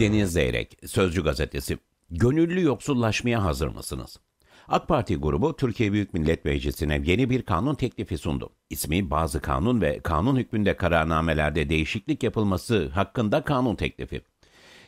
Deniz Zeyrek, Sözcü Gazetesi. Gönüllü yoksullaşmaya hazır mısınız? AK Parti grubu Türkiye Büyük Millet Meclisi'ne yeni bir kanun teklifi sundu. İsmi bazı kanun ve kanun hükmünde kararnamelerde değişiklik yapılması hakkında kanun teklifi.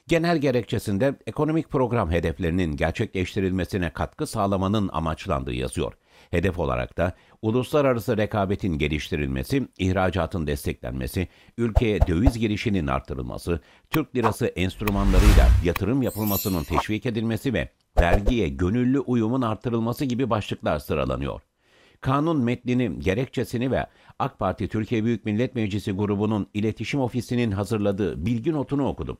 Genel gerekçesinde ekonomik program hedeflerinin gerçekleştirilmesine katkı sağlamanın amaçlandığı yazıyor. Hedef olarak da uluslararası rekabetin geliştirilmesi, ihracatın desteklenmesi, ülkeye döviz girişinin artırılması, Türk lirası enstrümanlarıyla yatırım yapılmasının teşvik edilmesi ve vergiye gönüllü uyumun artırılması gibi başlıklar sıralanıyor. Kanun metnini, gerekçesini ve AK Parti Türkiye Büyük Millet Meclisi grubunun iletişim ofisinin hazırladığı bilgi notunu okudum.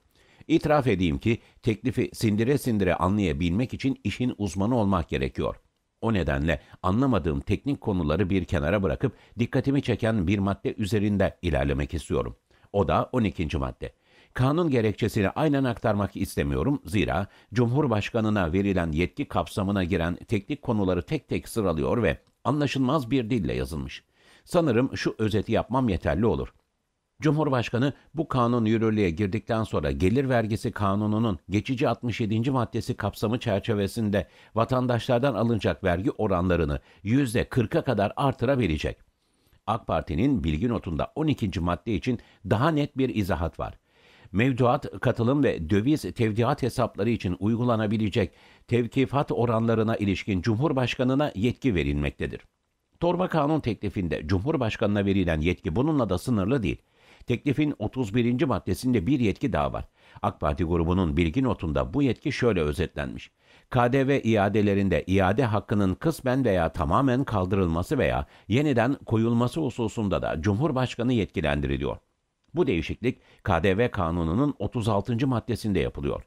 İtiraf edeyim ki teklifi sindire sindire anlayabilmek için işin uzmanı olmak gerekiyor.'' O nedenle anlamadığım teknik konuları bir kenara bırakıp dikkatimi çeken bir madde üzerinde ilerlemek istiyorum. O da 12. madde. Kanun gerekçesini aynen aktarmak istemiyorum zira Cumhurbaşkanına verilen yetki kapsamına giren teknik konuları tek tek sıralıyor ve anlaşılmaz bir dille yazılmış. Sanırım şu özeti yapmam yeterli olur. Cumhurbaşkanı bu kanun yürürlüğe girdikten sonra gelir vergisi kanununun geçici 67. maddesi kapsamı çerçevesinde vatandaşlardan alınacak vergi oranlarını %40'a kadar artırabilecek. AK Parti'nin bilgi notunda 12. madde için daha net bir izahat var. Mevduat, katılım ve döviz tevdiat hesapları için uygulanabilecek tevkifat oranlarına ilişkin Cumhurbaşkanına yetki verilmektedir. Torba kanun teklifinde Cumhurbaşkanına verilen yetki bununla da sınırlı değil. Teklifin 31. maddesinde bir yetki daha var. AK Parti grubunun bilgi notunda bu yetki şöyle özetlenmiş. KDV iadelerinde iade hakkının kısmen veya tamamen kaldırılması veya yeniden koyulması hususunda da Cumhurbaşkanı yetkilendiriliyor. Bu değişiklik KDV kanununun 36. maddesinde yapılıyor.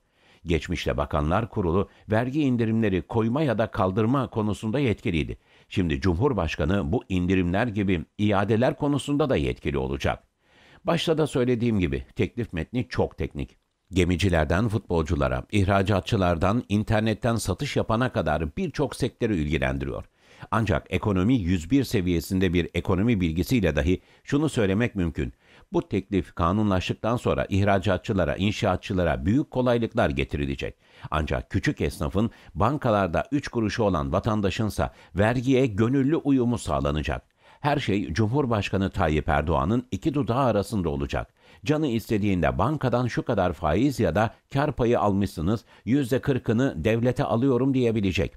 Geçmişte Bakanlar Kurulu vergi indirimleri koyma ya da kaldırma konusunda yetkiliydi. Şimdi Cumhurbaşkanı bu indirimler gibi iadeler konusunda da yetkili olacak. Başta da söylediğim gibi teklif metni çok teknik. Gemicilerden futbolculara, ihracatçılardan internetten satış yapana kadar birçok sektörü ilgilendiriyor. Ancak ekonomi 101 seviyesinde bir ekonomi bilgisiyle dahi şunu söylemek mümkün. Bu teklif kanunlaştıktan sonra ihracatçılara, inşaatçılara büyük kolaylıklar getirilecek. Ancak küçük esnafın bankalarda 3 kuruşu olan vatandaşınsa vergiye gönüllü uyumu sağlanacak. Her şey Cumhurbaşkanı Tayyip Erdoğan'ın iki dudağı arasında olacak. Canı istediğinde bankadan şu kadar faiz ya da kar payı almışsınız, yüzde kırkını devlete alıyorum diyebilecek.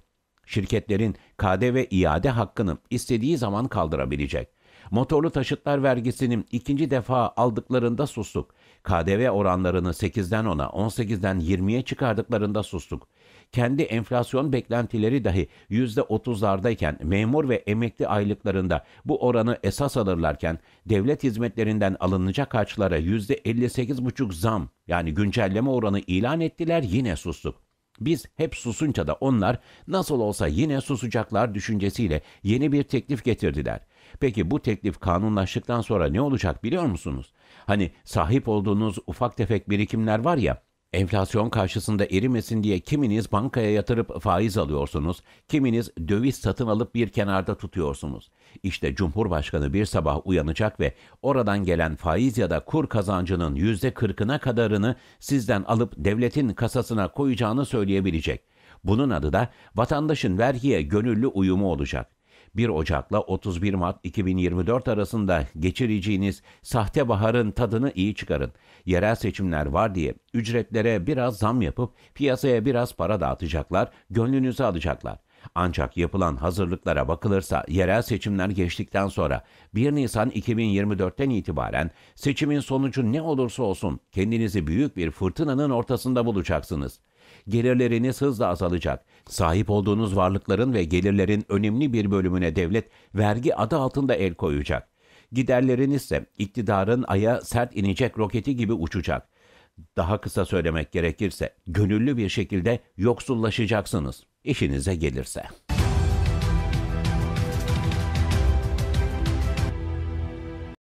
Şirketlerin KDV iade hakkını istediği zaman kaldırabilecek. Motorlu taşıtlar vergisinin ikinci defa aldıklarında sustuk. KDV oranlarını 8'den 10'a, 18'den 20'ye çıkardıklarında sustuk. Kendi enflasyon beklentileri dahi %30'lardayken memur ve emekli aylıklarında bu oranı esas alırlarken devlet hizmetlerinden alınacak harçlara %58,5 zam yani güncelleme oranı ilan ettiler yine sustuk. Biz hep susunca da onlar nasıl olsa yine susacaklar düşüncesiyle yeni bir teklif getirdiler. Peki bu teklif kanunlaştıktan sonra ne olacak biliyor musunuz? Hani sahip olduğunuz ufak tefek birikimler var ya, enflasyon karşısında erimesin diye kiminiz bankaya yatırıp faiz alıyorsunuz, kiminiz döviz satın alıp bir kenarda tutuyorsunuz. İşte Cumhurbaşkanı bir sabah uyanacak ve oradan gelen faiz ya da kur kazancının yüzde kırkına kadarını sizden alıp devletin kasasına koyacağını söyleyebilecek. Bunun adı da vatandaşın vergiye gönüllü uyumu olacak. 1 Ocak'la 31 Mart 2024 arasında geçireceğiniz sahte baharın tadını iyi çıkarın. Yerel seçimler var diye ücretlere biraz zam yapıp piyasaya biraz para dağıtacaklar, gönlünüzü alacaklar. Ancak yapılan hazırlıklara bakılırsa yerel seçimler geçtikten sonra 1 Nisan 2024'ten itibaren seçimin sonucu ne olursa olsun kendinizi büyük bir fırtınanın ortasında bulacaksınız.'' Gelirleriniz hızla azalacak. Sahip olduğunuz varlıkların ve gelirlerin önemli bir bölümüne devlet vergi adı altında el koyacak. Giderleriniz ise iktidarın aya sert inecek roketi gibi uçacak. Daha kısa söylemek gerekirse gönüllü bir şekilde yoksullaşacaksınız. işinize gelirse.''